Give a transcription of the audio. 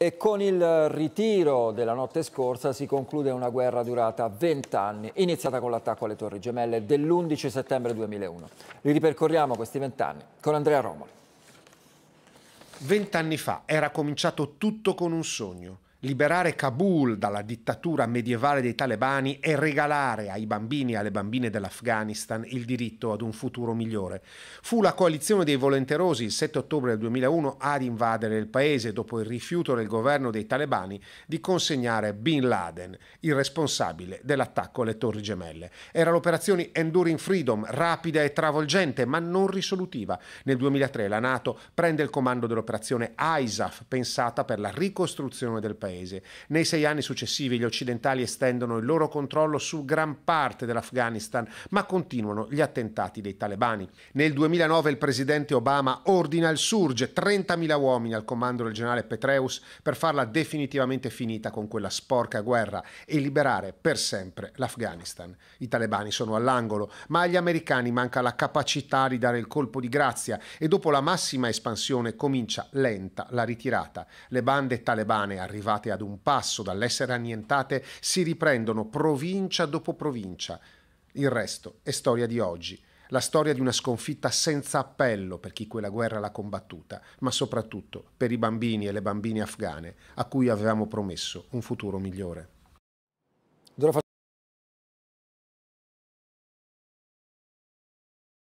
E con il ritiro della notte scorsa si conclude una guerra durata 20 anni, iniziata con l'attacco alle Torri Gemelle dell'11 settembre 2001. Li ripercorriamo questi 20 anni con Andrea Romoli. Vent'anni fa era cominciato tutto con un sogno. Liberare Kabul dalla dittatura medievale dei talebani e regalare ai bambini e alle bambine dell'Afghanistan il diritto ad un futuro migliore. Fu la coalizione dei volenterosi il 7 ottobre del 2001 ad invadere il paese dopo il rifiuto del governo dei talebani di consegnare Bin Laden, il responsabile dell'attacco alle Torri Gemelle. Era l'operazione Enduring Freedom, rapida e travolgente, ma non risolutiva. Nel 2003 la NATO prende il comando dell'operazione ISAF, pensata per la ricostruzione del paese paese. Nei sei anni successivi gli occidentali estendono il loro controllo su gran parte dell'Afghanistan, ma continuano gli attentati dei talebani. Nel 2009 il presidente Obama ordina il Surge, 30.000 uomini al comando del generale Petreus, per farla definitivamente finita con quella sporca guerra e liberare per sempre l'Afghanistan. I talebani sono all'angolo, ma agli americani manca la capacità di dare il colpo di grazia e dopo la massima espansione comincia lenta la ritirata. Le bande talebane arrivate situate ad un passo dall'essere annientate, si riprendono provincia dopo provincia. Il resto è storia di oggi, la storia di una sconfitta senza appello per chi quella guerra l'ha combattuta, ma soprattutto per i bambini e le bambine afghane a cui avevamo promesso un futuro migliore.